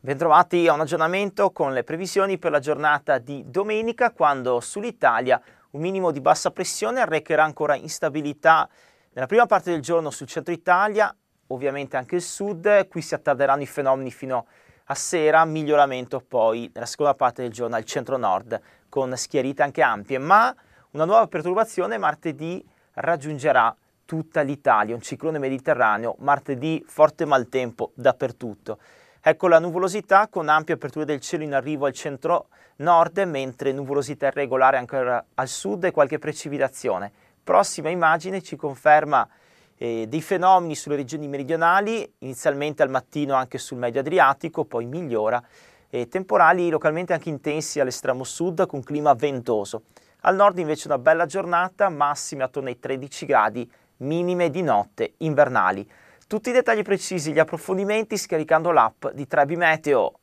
Bentrovati a un aggiornamento con le previsioni per la giornata di domenica quando sull'Italia un minimo di bassa pressione arrecherà ancora instabilità nella prima parte del giorno sul centro Italia, ovviamente anche il sud, qui si attarderanno i fenomeni fino a sera, miglioramento poi nella seconda parte del giorno al centro nord con schiarite anche ampie, ma una nuova perturbazione martedì raggiungerà tutta l'Italia, un ciclone mediterraneo, martedì forte maltempo dappertutto. Ecco la nuvolosità con ampie aperture del cielo in arrivo al centro-nord, mentre nuvolosità irregolare ancora al sud e qualche precipitazione. Prossima immagine ci conferma eh, dei fenomeni sulle regioni meridionali, inizialmente al mattino anche sul medio Adriatico, poi migliora, e temporali localmente anche intensi all'estremo sud con clima ventoso. Al nord invece una bella giornata, massime attorno ai 13 gradi, minime di notte invernali. Tutti i dettagli precisi, gli approfondimenti scaricando l'app di Trebi Meteo.